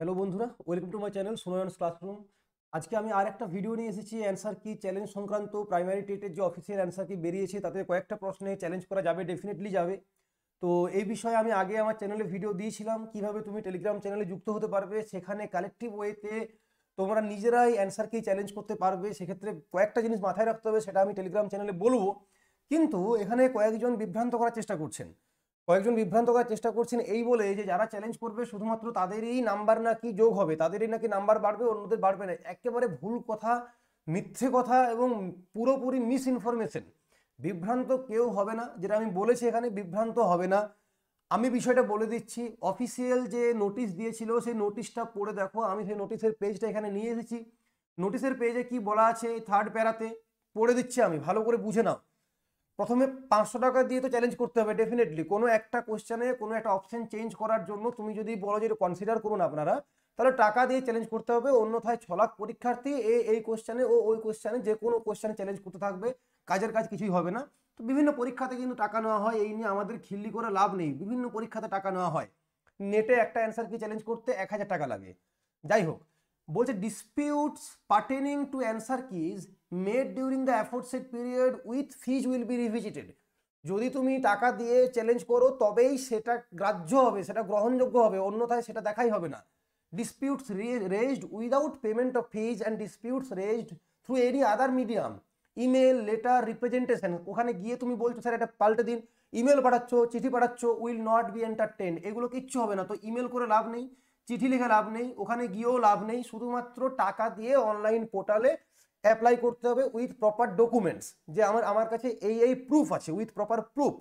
hello বন্ধুরা welcome to my channel Sunayan's classroom আজকে আমি আর একটা ভিডিও নিয়ে এসেছি অ্যান্সার কি চ্যালেঞ্জ সংক্রান্ত প্রাইমারি টেটের যে অফিসিয়াল অ্যান্সার কি বেরিয়েছে তাতে কয়েকটা প্রশ্নে চ্যালেঞ্জ করা যাবে ডেফিনেটলি যাবে তো এই বিষয়ে আমি আগে আমার চ্যানেলে ভিডিও দিয়েছিলাম কিভাবে তুমি টেলিগ্রাম চ্যানেলে যুক্ত হতে পারবে সেখানে কালেকটিভ ওয়েতে তোমরা নিজেরাই কি চ্যালেঞ্জ করতে পারবে সেক্ষেত্রে কয়েকটা জিনিস মাথায় রাখতে হবে সেটা আমি টেলিগ্রাম চ্যানেলে বলবো কিন্তু এখানে কয়েকজন বিভ্রান্ত করার চেষ্টা করছেন কয়েকজন বিভ্রান্ত করার চেষ্টা করছেন এই বলে যে যারা চ্যালেঞ্জ করবে শুধুমাত্র তাদেরই নাম্বার নাকি যোগ হবে তাদেরই নাকি নাম্বার বাড়বে অন্যদের বাড়বে না একেবারে ভুল কথা মিথ্যে কথা এবং পুরোপুরি মিস ইনফরমেশন বিভ্রান্ত কেউ হবে না যেটা আমি বলেছি এখানে বিভ্রান্ত হবে না আমি বিষয়টা বলে দিচ্ছি অফিসিয়াল যে নোটিশ দিয়েছিল সেই নোটিশটা পড়ে দেখো আমি সেই নোটিশের পেজটা এখানে নিয়ে এসেছি নোটিশের পেজে কি বলা আছে থার্ড প্যারাতে পড়ে দিচ্ছি আমি ভালো করে বুঝে নাও প্রথমে পাঁচশো টাকা দিয়ে তো চ্যালেঞ্জ করতে হবে ডেফিনেটলি কোনো একটা কোয়েশ্চানে কোনো একটা অপশন চেঞ্জ করার জন্য তুমি যদি বলো যে কনসিডার করুন আপনারা তাহলে টাকা দিয়ে চ্যালেঞ্জ করতে হবে অন্যথায় ছ লাখ পরীক্ষার্থী এই এই কোয়েশ্চানে ও ওই কোয়েশ্চানে যে কোনো কোয়েশ্চানে চ্যালেঞ্জ করতে থাকবে কাজের কাজ কিছুই হবে না তো বিভিন্ন পরীক্ষাতে কিন্তু টাকা নেওয়া হয় এই নিয়ে আমাদের খিল্লি করে লাভ নেই বিভিন্ন পরীক্ষাতে টাকা নেওয়া হয় নেটে একটা অ্যান্সারকে চ্যালেঞ্জ করতে এক হাজার টাকা লাগে যাই হোক বলছে disputes pertaining to answer keys made during the aforesaid period with fees will be revisited যদি তুমি টাকা দিয়ে চ্যালেঞ্জ করো তবেই সেটা গ্রাহ্য হবে সেটা গ্রহণযোগ্য হবে অন্যথায় সেটা দেখাই হবে না disputes raised without payment of fees and disputes raised through any other medium email letter representation ওখানে গিয়ে তুমি বলছো স্যার এটা পাল্টে দিন ইমেল পাঠাচ্ছ চিঠি পাঠাচ্ছ উইল নট বি এন্টারটেন এগুলো কিচ্ছু হবে না তো ইমেল করে লাভ নেই চিঠি লিখে লাভ নেই ওখানে গিয়েও লাভ নেই শুধুমাত্র টাকা দিয়ে অনলাইন পোর্টালে অ্যাপ্লাই করতে হবে উইথ প্রপার ডকুমেন্টস যে আমার আমার কাছে এই এই প্রুফ আছে with proper proof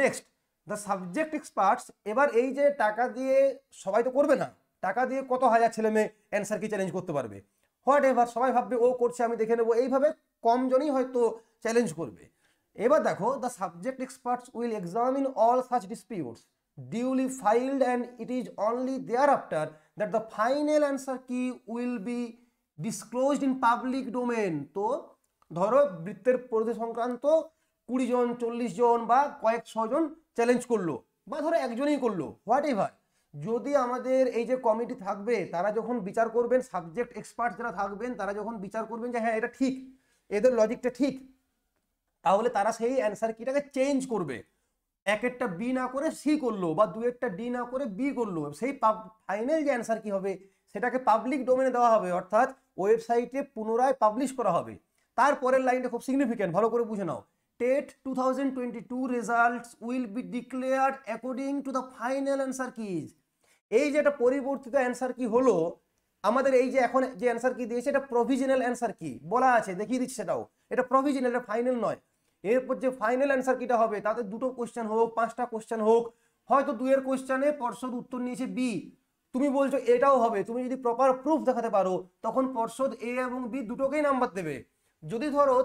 next the subject experts এবার এই যে টাকা দিয়ে সবাই তো করবে না টাকা দিয়ে কত হাজার ছেলে মেয়ে অ্যান্সার কি চ্যালেঞ্জ করতে পারবে হোয়াট এভার সবাই ভাববে ও করছে আমি দেখে নেবো এইভাবে কমজনই হয়তো চ্যালেঞ্জ করবে এবার দেখো the subject experts will examine all such disputes duly filed and it is only thereafter that the final answer key will be disclosed in public domain তো ধরো বৃত্তের পরিধি সংক্রান্ত কুড়ি জন চল্লিশ জন বা কয়েক জন চ্যালেঞ্জ করলো বা ধরো একজনই করলো হোয়াট এভার যদি আমাদের এই যে কমিটি থাকবে তারা যখন বিচার করবেন সাবজেক্ট এক্সপার্ট যারা থাকবেন তারা যখন বিচার করবেন যে হ্যাঁ এটা ঠিক এদের লজিকটা ঠিক তাহলে তারা সেই অ্যান্সার কিটাকে চেঞ্জ করবে এক একটা বি না করে সি করলো বা দু একটা ডি না করে বি করলো সেই ফাইনাল যে অ্যান্সার কি হবে সেটাকে পাবলিক ডোমেনে দেওয়া হবে অর্থাৎ ওয়েবসাইটে পুনরায় পাবলিশ করা হবে তারপরের লাইনটা খুব সিগনিফিক্যান্ট ভালো করে বুঝে নাও TET two thousand twenty two results will be declared according to the final answer keys এই যে একটা পরিবর্তিত অ্যান্সার কি হলো আমাদের এই যে এখন যে অ্যান্সার কি দিয়েছে এটা প্রভিজনাল অ্যান্সার কি বলা আছে দেখিয়ে দিচ্ছে সেটাও এটা প্রভিজনাল এটা ফাইনাল নয় এরপর যে ফাইনাল অ্যান্সার কিটা হবে তাতে দুটো কোশ্চেন হোক পাঁচটা কোশ্চেন হোক হয়তো দুয়ের কোশ্চেনে পর্ষদ উত্তর নিয়েছে বি তুমি বলছো এটাও হবে তুমি যদি প্রপার প্রুফ দেখাতে পারো তখন পর্ষদ এ এবং বি দুটোকেই নাম্বার দেবে যদি ধরো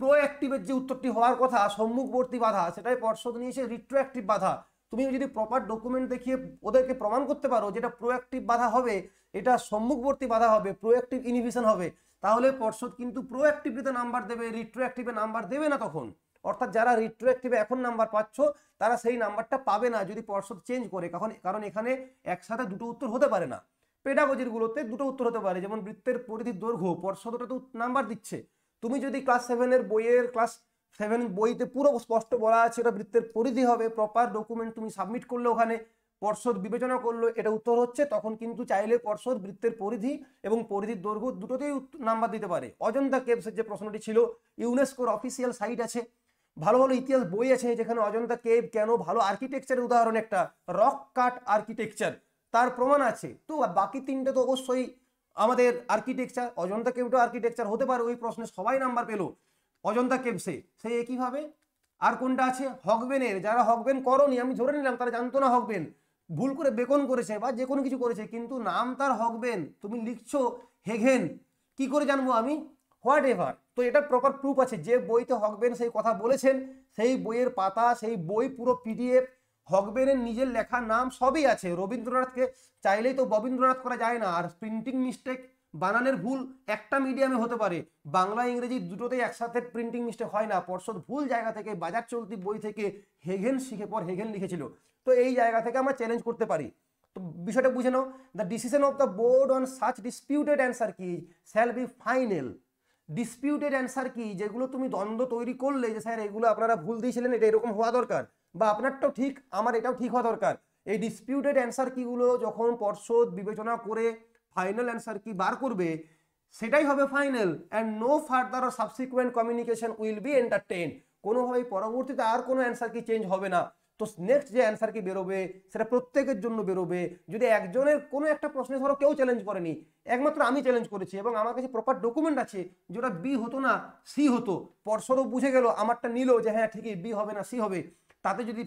প্রোঅ্যাক্টিভের যে উত্তরটি হওয়ার কথা সম্মুখবর্তী বাধা সেটাই পর্ষদ নিয়েছে রিট্রোঅ্যাক্টিভ বাধা তুমি যদি প্রপার ডকুমেন্ট দেখিয়ে ওদেরকে প্রমাণ করতে পারো যেটা প্রোঅ্যাক্টিভ বাধা হবে এটা সম্মুখবর্তী বাধা হবে প্রোঅ্যাক্টিভ ইনহিবিশন হবে তাহলে পর্ষদ কিন্তু প্রোঅ্যাক্টিভিতে নাম্বার দেবে রিট্রোঅ্যাক্টিভে নাম্বার দেবে না তখন অর্থাৎ যারা রিট্রোঅ্যাক্টিভ এখন নাম্বার পাচ্ছ তারা সেই নাম্বারটা পাবে না যদি পর্ষদ চেঞ্জ করে কখন কারণ এখানে একসাথে দুটো উত্তর হতে পারে না পেডাগজিরগুলোতে দুটো উত্তর হতে পারে যেমন বৃত্তের পরিধির দৈর্ঘ্য পর্ষদ ওটা তো নাম্বার দিচ্ছে তুমি যদি ক্লাস সেভেনের বইয়ের ক্লাস সেভেন বইতে পুরো স্পষ্ট বলা আছে এটা বৃত্তের পরিধি হবে প্রপার ডকুমেন্ট তুমি সাবমিট করলে ওখানে পর্ষদ বিবেচনা করলো এটা উত্তর হচ্ছে তখন কিন্তু চাইলে পর্ষদ বৃত্তের পরিধি এবং পরিধির দৈর্ঘ্য দুটোতেই নাম্বার দিতে পারে অজন্তা কেবসের যে প্রশ্নটি ছিল ইউনেস্কোর অফিসিয়াল সাইট আছে ভালো ভালো ইতিহাস বই আছে যেখানে অজন্তা কেভ কেন ভালো আর্কিটেকচারের উদাহরণ একটা রক কাট আর্কিটেকচার তার প্রমাণ আছে তো বাকি তিনটে তো অবশ্যই আমাদের আর্কিটেকচার অজন্তা কেভটা আর্কিটেকচার হতে পারে ওই প্রশ্নে সবাই নাম্বার পেলো অজন্তা কেভসে সে একইভাবে আর কোনটা আছে হকবেনের যারা হকবেন করনি আমি ধরে নিলাম তারা জানতো না হকবেন ভুল করে বেকন করেছে বা যে কোনো কিছু করেছে কিন্তু নাম তার হকবেন তুমি লিখছো হেঘেন কি করে জানবো আমি হোয়াট এভার তো এটা প্রপার প্রুফ আছে যে বইতে হকবেন সেই কথা বলেছেন সেই বইয়ের পাতা সেই বই পুরো পিডিএফ হকবেনের নিজের লেখা নাম সবই আছে রবীন্দ্রনাথকে চাইলেই তো রবীন্দ্রনাথ করা যায় না আর প্রিন্টিং মিস্টেক বানানের ভুল একটা মিডিয়ামে হতে পারে বাংলা ইংরেজি দুটোতেই একসাথে প্রিন্টিং মিস্টেক হয় না পর্ষদ ভুল জায়গা থেকে বাজার চলতি বই থেকে হেগেন শিখে পর হেগেন লিখেছিল তো এই জায়গা থেকে আমরা চ্যালেঞ্জ করতে পারি তো বিষয়টা বুঝে নাও the decision of the board on such disputed answer key shall be final disputed answer key যেগুলো তুমি দ্বন্দ্ব তৈরি করলে যে স্যার এগুলো আপনারা ভুল দিয়েছিলেন এটা এরকম হওয়া দরকার বা আপনারটাও ঠিক আমার এটাও ঠিক হওয়া দরকার এই ডিসপিউটেড অ্যান্সার কিগুলো যখন পর্ষদ বিবেচনা করে ফাইনাল অ্যান্সার কি বার করবে সেটাই হবে final and no further subsequent communication will be entertain কোনোভাবেই পরবর্তীতে আর কোনো অ্যান্সার কি চেঞ্জ হবে না তো নেক্সট যে অ্যান্সার কি বেরোবে সেটা প্রত্যেকের জন্য বেরোবে যদি একজনের কোনো একটা প্রশ্নে ধরো কেউ চ্যালেঞ্জ করেনি একমাত্র আমি চ্যালেঞ্জ করেছি এবং আমার কাছে প্রপার ডকুমেন্ট আছে যেটা বি হতো না সি হতো পর্ষদও বুঝে গেল আমারটা নিল যে হ্যাঁ ঠিকই বি হবে না সি হবে তাতে যদি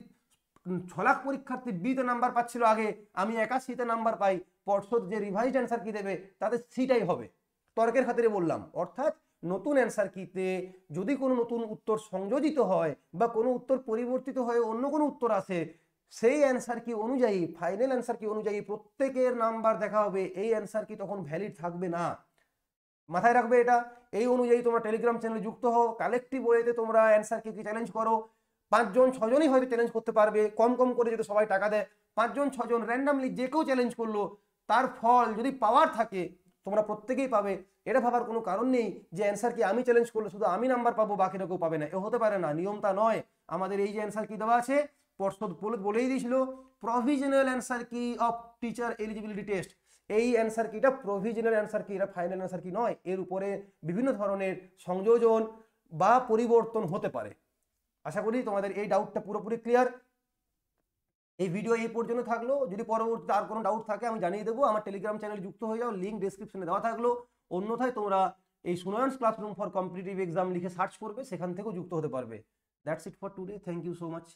ছ লাখ পরীক্ষার্থী বিতে নাম্বার পাচ্ছিল আগে আমি একা সিতে নাম্বার পাই পর্ষদ যে রিভাইজ অ্যান্সার কি দেবে তাতে সিটাই হবে তর্কের খাতিরে বললাম অর্থাৎ নতুন অ্যান্সার কিতে যদি কোনো নতুন উত্তর সংযোজিত হয় বা কোনো উত্তর পরিবর্তিত হয়ে অন্য কোনো উত্তর আসে সেই অ্যান্সার কি অনুযায়ী ফাইনাল অ্যান্সার কি অনুযায়ী প্রত্যেকের নাম্বার দেখা হবে এই অ্যান্সার কি তখন ভ্যালিড থাকবে না মাথায় রাখবে এটা এই অনুযায়ী তোমরা টেলিগ্রাম চ্যানেলে যুক্ত হও কালেক্টিভ ওয়েতে তোমরা অ্যান্সার কি চ্যালেঞ্জ করো পাঁচজন ছজনই হয়তো চ্যালেঞ্জ করতে পারবে কম কম করে যদি সবাই টাকা দেয় পাঁচজন ছজন র্যান্ডামলি যে কেউ চ্যালেঞ্জ করলো তার ফল যদি পাওয়ার থাকে তোমরা প্রত্যেকেই পাবে এটা ভাবার কোনো কারণ নেই যে অ্যান্সার কি আমি চ্যালেঞ্জ করলে শুধু আমি নাম্বার পাবো বাকিটা কেউ পাবে না এ হতে পারে না নিয়ম তা নয় আমাদের এই যে অ্যান্সার কি দেওয়া আছে পর্ষদ বলেই দিয়েছিল provisional answer key of teacher eligibility test এই অ্যান্সার কিটা প্রভিজনাল অ্যান্সার কি এটা ফাইনাল অ্যান্সার কি নয় এর উপরে বিভিন্ন ধরনের সংযোজন বা পরিবর্তন হতে পারে আশা করি তোমাদের এই ডাউটটা পুরোপুরি ক্লিয়ার এই ভিডিও এই পর্যন্ত থাকলো যদি পরবর্তীতে আর কোনো ডাউট থাকে আমি জানিয়ে দেবো আমার টেলিগ্রাম চ্যানেল যুক্ত হয়ে যাও লিঙ্ক ডিসক্রিপশনে দেওয়া থাকলো অন্যথায় তোমরা এই Sunayan's classroom for competitive exam লিখে সার্চ করবে সেখান থেকেও যুক্ত হতে পারবে that's it for today thank you so much